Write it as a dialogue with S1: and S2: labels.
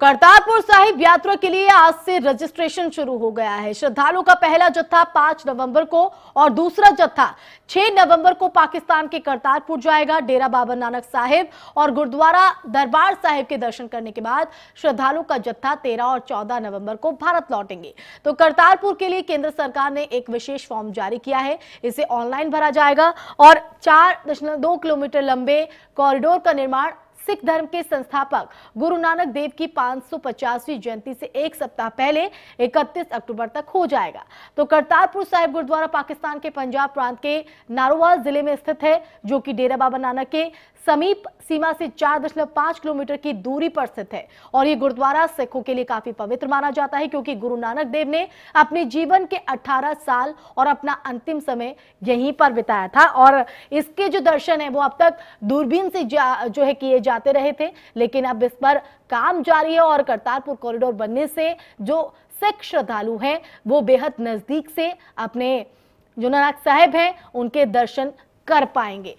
S1: करतारपुर साहिब यात्रा के लिए आज से रजिस्ट्रेशन शुरू हो गया है श्रद्धालुओं का पहला जत्था 5 नवंबर को और दूसरा जत्था 6 नवंबर को पाकिस्तान के करतारपुर जाएगा डेरा बाबा नानक साहिब और गुरुद्वारा दरबार साहिब के दर्शन करने के बाद श्रद्धालुओं का जत्था 13 और 14 नवंबर को भारत लौटेंगे तो करतारपुर के लिए केंद्र सरकार ने एक विशेष फॉर्म जारी किया है इसे ऑनलाइन भरा जाएगा और चार किलोमीटर लंबे कॉरिडोर का निर्माण सिख धर्म के संस्थापक गुरु नानक देव की 550वीं जयंती से एक सप्ताह पहले 31 अक्टूबर तक हो जाएगा तो करतारपुर साहिब गुरुद्वारा पाकिस्तान के पंजाब प्रांत के नारोवाल जिले में स्थित है जो कि डेरा बाबा नानक के समीप सीमा से चार दशमलव पांच किलोमीटर की दूरी पर स्थित है और ये गुरुद्वारा सिखों के लिए काफी पवित्र माना जाता है क्योंकि गुरु नानक देव ने अपने जीवन के 18 साल और अपना अंतिम समय यहीं पर बिताया था और इसके जो दर्शन है वो अब तक दूरबीन से जो है किए जाते रहे थे लेकिन अब इस पर काम जारी है और करतारपुर कॉरिडोर बनने से जो सिख श्रद्धालु हैं वो बेहद नजदीक से अपने जो नानक साहेब हैं उनके दर्शन कर पाएंगे